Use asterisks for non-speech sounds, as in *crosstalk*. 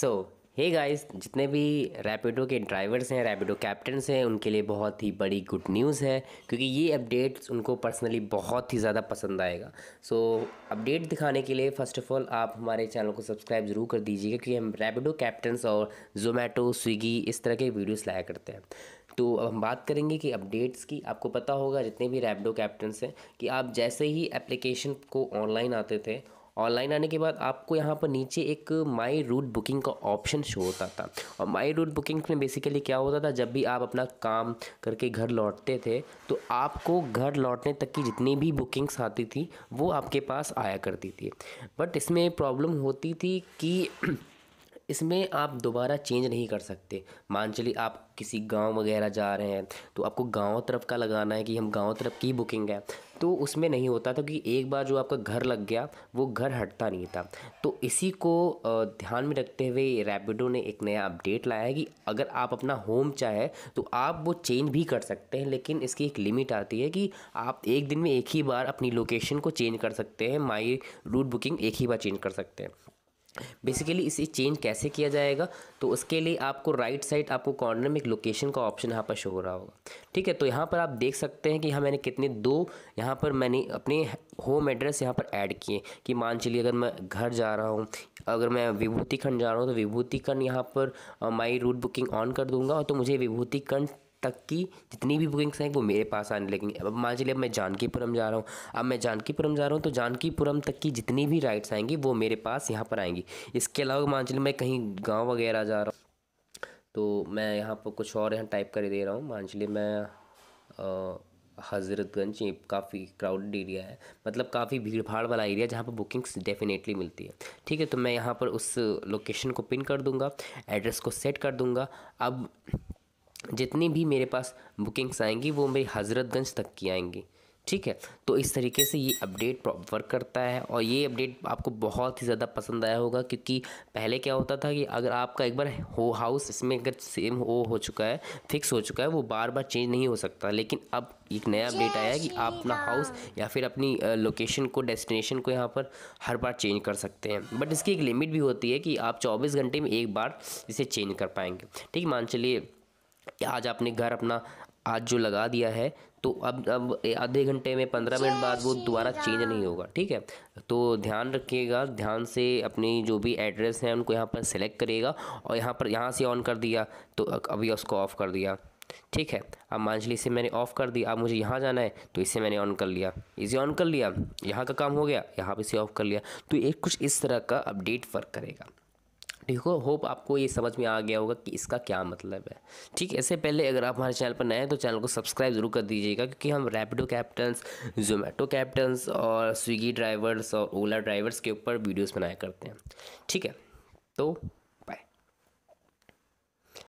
सो hey guys जितने भी रैपिडो के ड्राइवर्स हैं रैपिडो कैप्टन्स हैं उनके लिए बहुत ही बड़ी गुड न्यूज़ है क्योंकि ये अपडेट्स उनको पर्सनली बहुत ही ज़्यादा पसंद आएगा सो so, अपडेट दिखाने के लिए फ़र्स्ट ऑफ़ ऑल आप हमारे चैनल को सब्सक्राइब ज़रूर कर दीजिएगा क्योंकि हम रैपिडो कैप्टन और जोमेटो स्विगी इस तरह के वीडियोज़ लाया करते हैं तो अब हम बात करेंगे कि अपडेट्स की आपको पता होगा जितने भी रैपडो कैप्टन्स हैं कि आप जैसे ही एप्लीकेशन को ऑनलाइन आते थे ऑनलाइन आने के बाद आपको यहाँ पर नीचे एक माई रूट बुकिंग का ऑप्शन शो होता था और माई रूट बुकिंग में बेसिकली क्या होता था जब भी आप अपना काम करके घर लौटते थे तो आपको घर लौटने तक की जितनी भी बुकिंग्स आती थी वो आपके पास आया करती थी बट इसमें प्रॉब्लम होती थी कि *clears throat* इसमें आप दोबारा चेंज नहीं कर सकते मान चलिए आप किसी गांव वगैरह जा रहे हैं तो आपको गांव तरफ का लगाना है कि हम गांव तरफ की बुकिंग है तो उसमें नहीं होता था कि एक बार जो आपका घर लग गया वो घर हटता नहीं था तो इसी को ध्यान में रखते हुए रैपिडो ने एक नया अपडेट लाया है कि अगर आप अपना होम चाहे तो आप वो चेंज भी कर सकते हैं लेकिन इसकी एक लिमिट आती है कि आप एक दिन में एक ही बार अपनी लोकेशन को चेंज कर सकते हैं माई रूट बुकिंग एक ही बार चेंज कर सकते हैं बेसिकली इसे चेंज कैसे किया जाएगा तो उसके लिए आपको राइट साइड आपको कॉर्नर में एक लोकेशन का ऑप्शन यहाँ पर शो हो रहा होगा ठीक है तो यहाँ पर आप देख सकते हैं कि यहाँ मैंने कितने दो यहाँ पर मैंने अपने होम एड्रेस यहाँ पर ऐड किए कि मान चलिए अगर मैं घर जा रहा हूँ अगर मैं विभूतिखंड जा रहा हूँ तो विभूतिखंड यहाँ पर माई रूट बुकिंग ऑन कर दूंगा और तो मुझे विभूतिखंड तक की जितनी भी बुकिंग्स हैं वो मेरे पास आने लगेंगी अब मान चलिए अब मैं जानकीपुरम जा रहा हूँ अब मैं जानकीपुरम जा रहा हूँ तो जानकीपुरम तक की जितनी भी राइड्स आएंगी वो मेरे पास यहाँ पर आएंगी इसके अलावा मान चलिए मैं कहीं गाँव वगैरह जा रहा हूँ तो मैं यहाँ पर कुछ और यहाँ टाइप कर दे रहा हूँ मान चलिए मैं हज़रतगंज ये काफ़ी क्राउडेड एरिया है मतलब काफ़ी भीड़ भाड़ वाला एरिया जहाँ पर बुकिंग्स डेफिनेटली मिलती है ठीक है तो मैं यहाँ पर उस लोकेशन को पिन कर दूँगा एड्रेस को सेट कर दूँगा अब जितनी भी मेरे पास बुकिंग्स आएंगी वो मेरी हज़रतगंज तक की आएंगी ठीक है तो इस तरीके से ये अपडेट वर्क करता है और ये अपडेट आपको बहुत ही ज़्यादा पसंद आया होगा क्योंकि पहले क्या होता था कि अगर आपका एक बार हो हाउस इसमें अगर सेम हो हो चुका है फिक्स हो चुका है वो बार बार चेंज नहीं हो सकता लेकिन अब एक नया अपडेट आया है कि आप अपना हाउस या फिर अपनी लोकेशन को डेस्टिनेशन को यहाँ पर हर बार चेंज कर सकते हैं बट इसकी एक लिमिट भी होती है कि आप चौबीस घंटे में एक बार इसे चेंज कर पाएंगे ठीक मान चलिए आज आपने घर अपना आज जो लगा दिया है तो अब अब आधे घंटे में पंद्रह मिनट बाद वो दोबारा चेंज नहीं होगा ठीक है तो ध्यान रखिएगा ध्यान से अपनी जो भी एड्रेस है उनको यहाँ पर सेलेक्ट करिएगा और यहाँ पर यहाँ से ऑन कर दिया तो अभी उसको ऑफ़ कर दिया ठीक है अब मान मांझली इसे मैंने ऑफ़ कर दिया अब मुझे यहाँ जाना है तो इसे मैंने ऑन कर लिया इसे ऑन कर लिया यहाँ का काम हो गया यहाँ पर इसे ऑफ़ कर लिया तो एक कुछ इस तरह का अपडेट वर्क करेगा ठीक हो होप आपको ये समझ में आ गया होगा कि इसका क्या मतलब है ठीक इससे पहले अगर आप हमारे चैनल पर नए हैं तो चैनल को सब्सक्राइब जरूर कर दीजिएगा क्योंकि हम रैपिडो कैप्टन्स जोमेटो कैप्टन्स और स्विगी ड्राइवर्स और ओला ड्राइवर्स के ऊपर वीडियोस बनाया करते हैं ठीक है तो